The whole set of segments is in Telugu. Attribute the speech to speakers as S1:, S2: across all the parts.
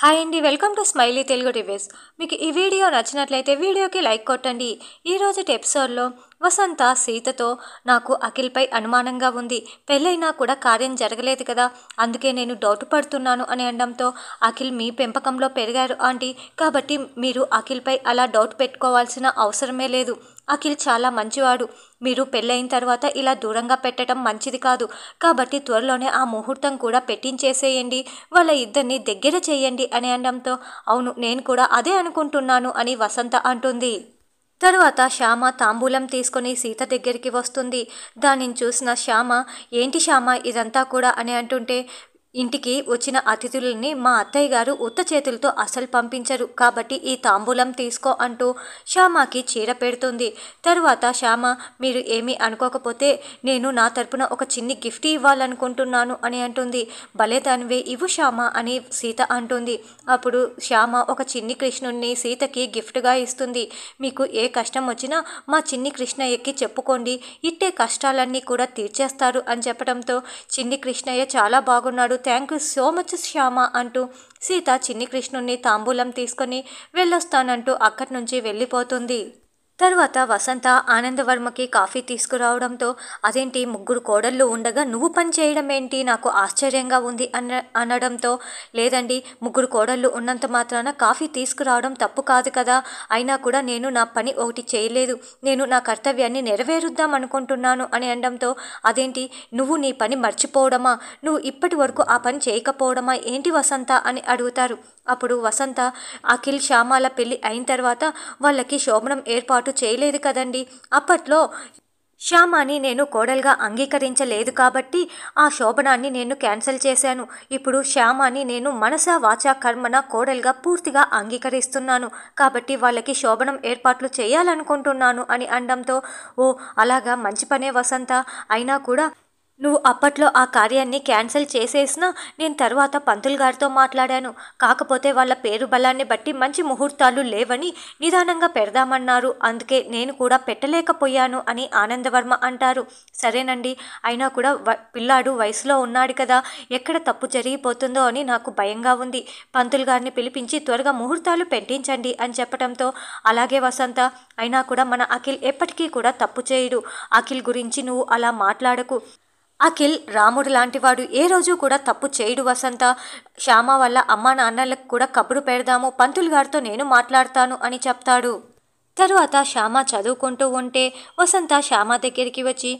S1: హాయ్ అండి welcome to smiley Telugu reviews మీకు ఈ వీడియో నచ్చినట్లయితే వీడియోకి లైక్ కొట్టండి ఈరోజు ఎపిసోడ్లో వసంత సీతతో నాకు అఖిల్పై అనుమానంగా ఉంది పెళ్ళైనా కూడా కార్యం జరగలేదు కదా అందుకే నేను డౌట్ పడుతున్నాను అని అనడంతో అఖిల్ మీ పెంపకంలో పెరిగారు ఆంటీ కాబట్టి మీరు అఖిల్పై అలా డౌట్ పెట్టుకోవాల్సిన అవసరమే లేదు అఖిల్ చాలా మంచివాడు మీరు పెళ్ళైన తర్వాత ఇలా దూరంగా పెట్టడం మంచిది కాదు కాబట్టి త్వరలోనే ఆ ముహూర్తం కూడా పెట్టించేసేయండి వాళ్ళ ఇద్దరిని దగ్గర చేయండి అని అనడంతో అవును నేను కూడా అదే అనుకుంటున్నాను అని వసంత అంటుంది తరువాత శ్యామ తాంబూలం తీసుకుని సీత దగ్గరికి వస్తుంది దానిని చూసిన శ్యామ ఏంటి శ్యామ ఇదంతా కూడా అని అంటుంటే ఇంటికి వచ్చిన అతిథులని మా అత్తయ్య గారు ఉత్త చేతులతో అసలు పంపించరు కాబట్టి ఈ తాంబూలం తీసుకో అంటూ శ్యామకి చీర పెడుతుంది తరువాత శ్యామ మీరు ఏమీ అనుకోకపోతే నేను నా తరపున ఒక చిన్ని గిఫ్ట్ ఇవ్వాలనుకుంటున్నాను అని అంటుంది భలే దానివే ఇవ్వు శ్యామ అని సీత అంటుంది అప్పుడు శ్యామ ఒక చిన్ని కృష్ణుణ్ణి సీతకి గిఫ్ట్గా ఇస్తుంది మీకు ఏ కష్టం వచ్చినా మా చిన్ని కృష్ణయ్యకి చెప్పుకోండి ఇట్టే కష్టాలన్నీ కూడా తీర్చేస్తారు అని చెప్పడంతో చిన్ని కృష్ణయ్య చాలా బాగున్నాడు thank you so much Shyama అంటూ సీత చిన్ని కృష్ణుణ్ణి తాంబూలం తీసుకొని వెళ్ళొస్తానంటూ అక్కడి నుంచి వెళ్ళిపోతుంది తర్వాత వసంత ఆనందవర్మకి కాఫీ తీసుకురావడంతో అదేంటి ముగ్గురు కోడళ్ళు ఉండగా నువ్వు పని చేయడం ఏంటి నాకు ఆశ్చర్యంగా ఉంది అన అనడంతో లేదండి ముగ్గురు కోడళ్ళు ఉన్నంత మాత్రాన కాఫీ తీసుకురావడం తప్పు కాదు కదా అయినా కూడా నేను నా పని ఒకటి చేయలేదు నేను నా కర్తవ్యాన్ని నెరవేరుద్దాం అనుకుంటున్నాను అని అనడంతో అదేంటి నువ్వు నీ పని మర్చిపోవడమా నువ్వు ఇప్పటి వరకు ఆ పని చేయకపోవడమా ఏంటి వసంత అని అడుగుతారు అప్పుడు వసంత అఖిల్ శ్యామాల పెళ్ళి అయిన తర్వాత వాళ్ళకి శోభనం ఏర్పాటు ఏర్పాటు చేయలేదు కదండి అప్పట్లో శ్యామాని నేను కోడలుగా అంగీకరించలేదు కాబట్టి ఆ శోభనాన్ని నేను క్యాన్సిల్ చేశాను ఇప్పుడు శ్యామాని నేను మనస వాచా కర్మన కోడలుగా పూర్తిగా అంగీకరిస్తున్నాను కాబట్టి వాళ్ళకి శోభనం ఏర్పాట్లు చేయాలనుకుంటున్నాను అని అనడంతో ఓ అలాగా మంచి పనే వసంత అయినా కూడా నువ్వు అప్పట్లో ఆ కార్యాన్ని క్యాన్సిల్ చేసేసినా నేను తర్వాత పంతులు గారితో మాట్లాడాను కాకపోతే వాళ్ళ పేరు బలాన్ని బట్టి మంచి ముహూర్తాలు లేవని నిదానంగా పెడదామన్నారు అందుకే నేను కూడా పెట్టలేకపోయాను అని ఆనందవర్మ అంటారు సరేనండి అయినా కూడా పిల్లాడు వయసులో ఉన్నాడు కదా ఎక్కడ తప్పు జరిగిపోతుందో అని నాకు భయంగా ఉంది పంతులు గారిని పిలిపించి త్వరగా ముహూర్తాలు పెట్టించండి అని చెప్పడంతో అలాగే వసంత అయినా కూడా మన అఖిల్ ఎప్పటికీ కూడా తప్పు చేయడు అఖిల్ గురించి నువ్వు అలా మాట్లాడకు అఖిల్ రాముడు లాంటివాడు ఏ రోజు కూడా తప్పు చేయడు వసంత శ్యామ వల్ల అమ్మా నాన్నలకు కూడా కబురు పెడదాము పంతులు గారితో నేను మాట్లాడతాను అని చెప్తాడు తరువాత శ్యామ చదువుకుంటూ ఉంటే వసంత శ్యామ దగ్గరికి వచ్చి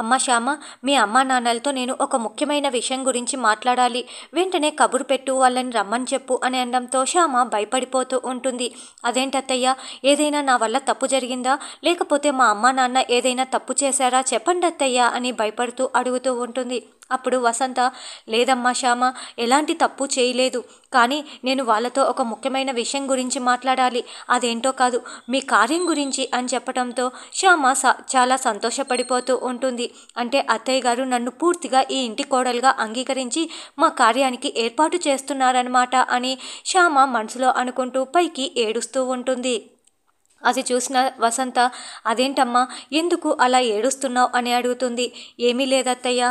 S1: అమ్మ శ్యామ మీ అమ్మా నాన్నలతో నేను ఒక ముఖ్యమైన విషయం గురించి మాట్లాడాలి వెంటనే కబురు పెట్టు వాళ్ళని రమ్మని చెప్పు అని అనడంతో శ్యామ భయపడిపోతూ ఉంటుంది అదేంటత్తయ్య ఏదైనా నా వల్ల తప్పు జరిగిందా లేకపోతే మా అమ్మా నాన్న ఏదైనా తప్పు చేశారా చెప్పండి అత్తయ్య అని భయపడుతూ అడుగుతూ ఉంటుంది అప్పుడు వసంత లేదమ్మా శ్యామ ఎలాంటి తప్పు చేయలేదు కానీ నేను వాళ్ళతో ఒక ముఖ్యమైన విషయం గురించి మాట్లాడాలి అదేంటో కాదు మీ కార్యం గురించి అని చెప్పడంతో శ్యామ చాలా సంతోషపడిపోతూ ఉంటుంది అంటే అత్తయ్య గారు నన్ను పూర్తిగా ఈ ఇంటి కోడలుగా అంగీకరించి మా కార్యానికి ఏర్పాటు చేస్తున్నారనమాట అని శ్యామ మనసులో అనుకుంటూ పైకి ఏడుస్తూ ఉంటుంది అది చూసిన వసంత అదేంటమ్మా ఎందుకు అలా ఏడుస్తున్నావు అని అడుగుతుంది ఏమీ లేదత్తయ్యా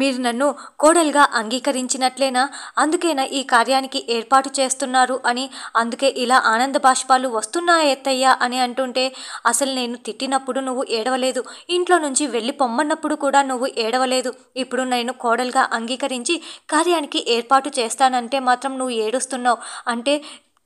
S1: మీరు నన్ను కోడలుగా అంగీకరించినట్లేనా అందుకేనా ఈ కార్యానికి ఏర్పాటు చేస్తున్నారు అని అందుకే ఇలా ఆనంద బాష్పాలు వస్తున్నాయా అని అంటుంటే అసలు నేను తిట్టినప్పుడు నువ్వు ఏడవలేదు ఇంట్లో నుంచి వెళ్ళి పొమ్మన్నప్పుడు కూడా నువ్వు ఏడవలేదు ఇప్పుడు నేను కోడలుగా అంగీకరించి కార్యానికి ఏర్పాటు చేస్తానంటే మాత్రం నువ్వు ఏడుస్తున్నావు అంటే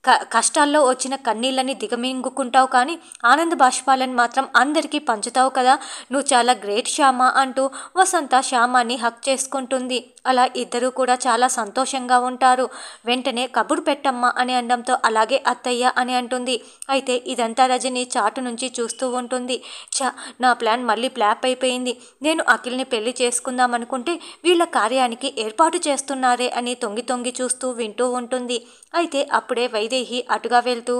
S1: క కష్టాల్లో వచ్చిన కన్నీళ్ళని దిగమింగుకుంటావు కానీ ఆనంద బాష్పాలను మాత్రం అందరికీ పంచుతావు కదా నువ్వు చాలా గ్రేట్ శ్యామ అంటూ వసంత శ్యామాని హక్ చేసుకుంటుంది అలా ఇద్దరూ కూడా చాలా సంతోషంగా ఉంటారు వెంటనే కబురు పెట్టమ్మా అని అనడంతో అలాగే అత్తయ్య అని అంటుంది అయితే ఇదంతా రజని చాటు నుంచి చూస్తూ ఉంటుంది చా నా ప్లాన్ మళ్ళీ ప్లాప్ అయిపోయింది నేను అఖిల్ని పెళ్లి చేసుకుందాం అనుకుంటే వీళ్ళ కార్యానికి ఏర్పాటు చేస్తున్నారే అని తొంగి తొంగి చూస్తూ వింటూ ఉంటుంది అయితే అప్పుడే వైద్య వైదేహి అటుగా వెళ్తూ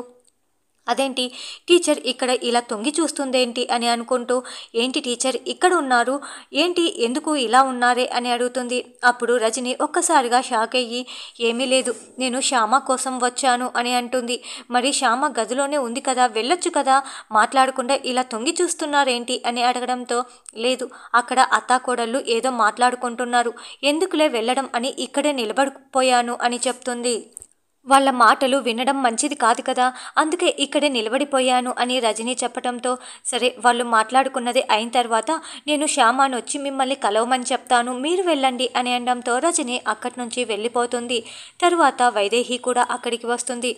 S1: అదేంటి టీచర్ ఇక్కడ ఇలా తొంగి చూస్తుందేంటి అని అనుకుంటూ ఏంటి టీచర్ ఇక్కడ ఉన్నారు ఏంటి ఎందుకు ఇలా ఉన్నారే అని అడుగుతుంది అప్పుడు రజని ఒక్కసారిగా షాక్ అయ్యి ఏమీ లేదు నేను శ్యామ కోసం వచ్చాను అని అంటుంది మరి శ్యామ గదిలోనే ఉంది కదా వెళ్ళొచ్చు కదా మాట్లాడకుండా ఇలా తొంగి చూస్తున్నారేంటి అని అడగడంతో లేదు అక్కడ అత్తాకోడళ్ళు ఏదో మాట్లాడుకుంటున్నారు ఎందుకులే వెళ్ళడం అని ఇక్కడే నిలబడిపోయాను అని చెప్తుంది వాళ్ళ మాటలు వినడం మంచిది కాదు కదా అందుకే ఇక్కడే నిలబడిపోయాను అని రజనీ చెప్పడంతో సరే వాళ్ళు మాట్లాడుకున్నది అయిన తర్వాత నేను శ్యామాను వచ్చి మిమ్మల్ని కలవమని చెప్తాను మీరు వెళ్ళండి అని అనడంతో రజనీ అక్కడి నుంచి వెళ్ళిపోతుంది తర్వాత వైదేహి కూడా అక్కడికి వస్తుంది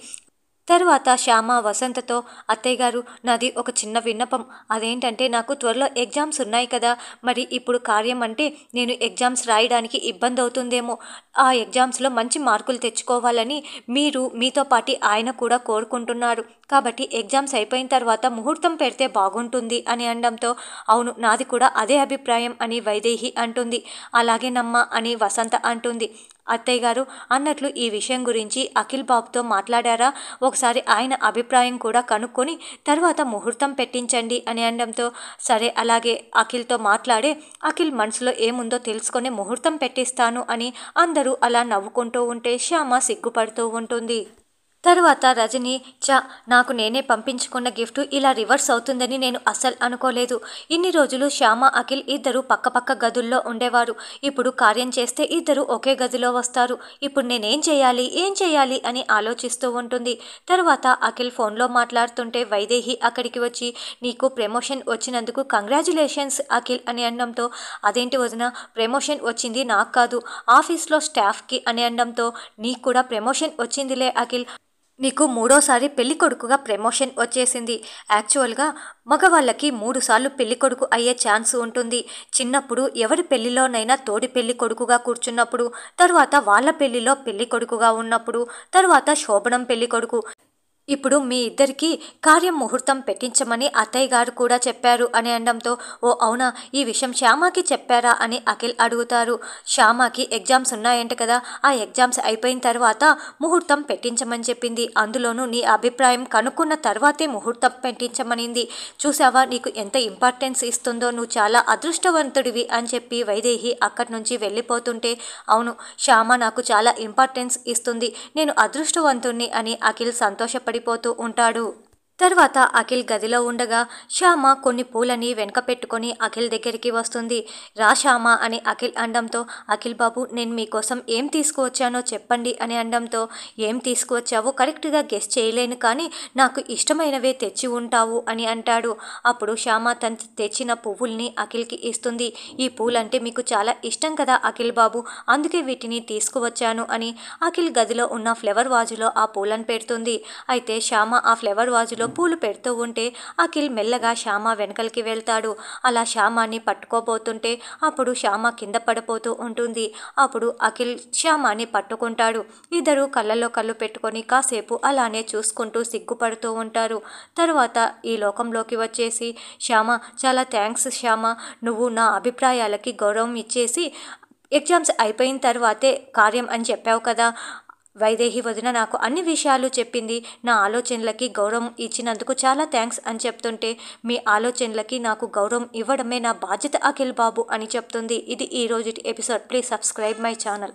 S1: తరువాత శ్యామ వసంతతో అత్తయ్య గారు నాది ఒక చిన్న విన్నపం అదేంటంటే నాకు త్వరలో ఎగ్జామ్స్ ఉన్నాయి కదా మరి ఇప్పుడు కార్యం అంటే నేను ఎగ్జామ్స్ రాయడానికి ఇబ్బంది అవుతుందేమో ఆ ఎగ్జామ్స్లో మంచి మార్కులు తెచ్చుకోవాలని మీరు మీతో పాటి ఆయన కూడా కోరుకుంటున్నారు కాబట్టి ఎగ్జామ్స్ అయిపోయిన తర్వాత ముహూర్తం పెడితే బాగుంటుంది అని అనడంతో అవును నాది కూడా అదే అభిప్రాయం అని వైదేహి అంటుంది అలాగే నమ్మ అని వసంత అంటుంది అత్తయ్య గారు అన్నట్లు ఈ విషయం గురించి అఖిల్ బాబుతో మాట్లాడారా ఒకసారి ఆయన అభిప్రాయం కూడా కనుక్కొని తర్వాత ముహూర్తం పెట్టించండి అని అనడంతో సరే అలాగే అఖిల్తో మాట్లాడే అఖిల్ మనసులో ఏముందో తెలుసుకొని ముహూర్తం పెట్టిస్తాను అని అందరూ అలా నవ్వుకుంటూ ఉంటే శ్యామ సిగ్గుపడుతూ ఉంటుంది తర్వాత రజని చా నాకు నేనే పంపించుకున్న గిఫ్ట్ ఇలా రివర్స్ అవుతుందని నేను అస్సలు అనుకోలేదు ఇన్ని రోజులు శ్యామ అఖిల్ ఇద్దరు పక్కపక్క గదుల్లో ఉండేవారు ఇప్పుడు కార్యం చేస్తే ఇద్దరు ఒకే గదిలో వస్తారు ఇప్పుడు నేనేం చేయాలి ఏం చేయాలి అని ఆలోచిస్తూ ఉంటుంది తర్వాత అఖిల్ ఫోన్లో మాట్లాడుతుంటే వైదేహి అక్కడికి వచ్చి నీకు ప్రమోషన్ వచ్చినందుకు కంగ్రాచులేషన్స్ అఖిల్ అని అనడంతో అదేంటి వదిన ప్రమోషన్ వచ్చింది నాకు కాదు ఆఫీస్లో స్టాఫ్కి అని అనడంతో నీకు కూడా ప్రమోషన్ వచ్చిందిలే అఖిల్ నీకు మూడోసారి పెళ్లి కొడుకుగా ప్రమోషన్ వచ్చేసింది యాక్చువల్గా మగవాళ్ళకి మూడుసార్లు పెళ్లి కొడుకు అయ్యే ఛాన్స్ ఉంటుంది చిన్నప్పుడు ఎవరి పెళ్లిలోనైనా తోడి పెళ్లి కొడుకుగా కూర్చున్నప్పుడు తర్వాత వాళ్ళ పెళ్లిలో పెళ్లి కొడుకుగా ఉన్నప్పుడు తర్వాత శోభనం పెళ్లి కొడుకు ఇప్పుడు మీ ఇద్దరికీ కార్యం ముహూర్తం పెట్టించమని అత్తయ్య గారు కూడా చెప్పారు అని అనడంతో ఓ అవునా ఈ విషయం శ్యామాకి చెప్పారా అని అఖిల్ అడుగుతారు శ్యామాకి ఎగ్జామ్స్ ఉన్నాయంట కదా ఆ ఎగ్జామ్స్ అయిపోయిన తర్వాత ముహూర్తం పెట్టించమని చెప్పింది అందులోనూ నీ అభిప్రాయం కనుక్కున్న తర్వాతే ముహూర్తం పెట్టించమనింది చూసావా నీకు ఎంత ఇంపార్టెన్స్ ఇస్తుందో నువ్వు చాలా అదృష్టవంతుడివి అని చెప్పి వైదేహి అక్కడి నుంచి వెళ్ళిపోతుంటే అవును శ్యామ నాకు చాలా ఇంపార్టెన్స్ ఇస్తుంది నేను అదృష్టవంతుణ్ణి అని అఖిల్ సంతోషపడి పడిపోతూ ఉంటాడు తర్వాత అఖిల్ గదిలో ఉండగా శ్యామ కొన్ని పూలని వెనక పెట్టుకొని అఖిల్ దగ్గరికి వస్తుంది రా శ్యామ అని అఖిల్ అండంతో అఖిల్ బాబు నేను మీకోసం ఏం తీసుకువచ్చానో చెప్పండి అని అండంతో ఏం తీసుకువచ్చావో కరెక్ట్గా గెస్ చేయలేను కానీ నాకు ఇష్టమైనవే తెచ్చి ఉంటావు అని అంటాడు అప్పుడు శ్యామ తన తెచ్చిన పువ్వుల్ని అఖిల్కి ఇస్తుంది ఈ పూలంటే మీకు చాలా ఇష్టం కదా అఖిల్ బాబు అందుకే వీటిని తీసుకువచ్చాను అని అఖిల్ గదిలో ఉన్న ఫ్లవర్ వాజులో ఆ పూలను పెడుతుంది అయితే శ్యామ ఆ ఫ్లవర్ వాజులో చేతిలో పూలు పెడుతూ ఉంటే అఖిల్ మెల్లగా శ్యామ వెనకలికి వెళ్తాడు అలా శ్యామాన్ని పట్టుకోబోతుంటే అప్పుడు శ్యామ కింద పడిపోతూ ఉంటుంది అప్పుడు అఖిల్ శ్యామాన్ని పట్టుకుంటాడు ఇద్దరు కళ్ళల్లో కళ్ళు పెట్టుకొని కాసేపు అలానే చూసుకుంటూ సిగ్గుపడుతూ ఉంటారు తరువాత ఈ లోకంలోకి వచ్చేసి శ్యామ చాలా థ్యాంక్స్ శ్యామ నువ్వు నా అభిప్రాయాలకి గౌరవం ఇచ్చేసి ఎగ్జామ్స్ అయిపోయిన తర్వాతే కార్యం అని చెప్పావు కదా వైదేహి వదిన నాకు అన్ని విషయాలు చెప్పింది నా ఆలోచనలకి గౌరవం ఇచ్చినందుకు చాలా థ్యాంక్స్ అని చెప్తుంటే మీ ఆలోచనలకి నాకు గౌరవం ఇవ్వడమే నా బాధ్యత అఖిల్ బాబు అని చెప్తుంది ఇది ఈ రోజు episode please subscribe my channel